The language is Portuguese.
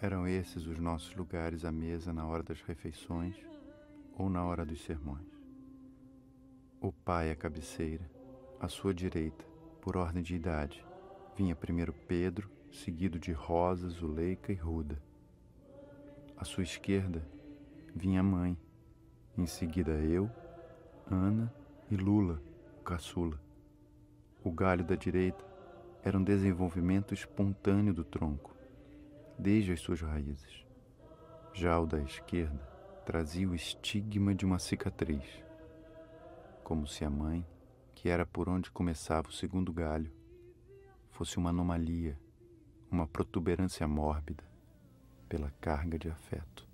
Eram esses os nossos lugares à mesa na hora das refeições ou na hora dos sermões. O pai à cabeceira, à sua direita, por ordem de idade, vinha primeiro Pedro, seguido de Rosa, Zuleika e Ruda. À sua esquerda vinha a mãe, em seguida eu, Ana e Lula, o caçula. O galho da direita era um desenvolvimento espontâneo do tronco desde as suas raízes. Já o da esquerda trazia o estigma de uma cicatriz, como se a mãe, que era por onde começava o segundo galho, fosse uma anomalia, uma protuberância mórbida pela carga de afeto.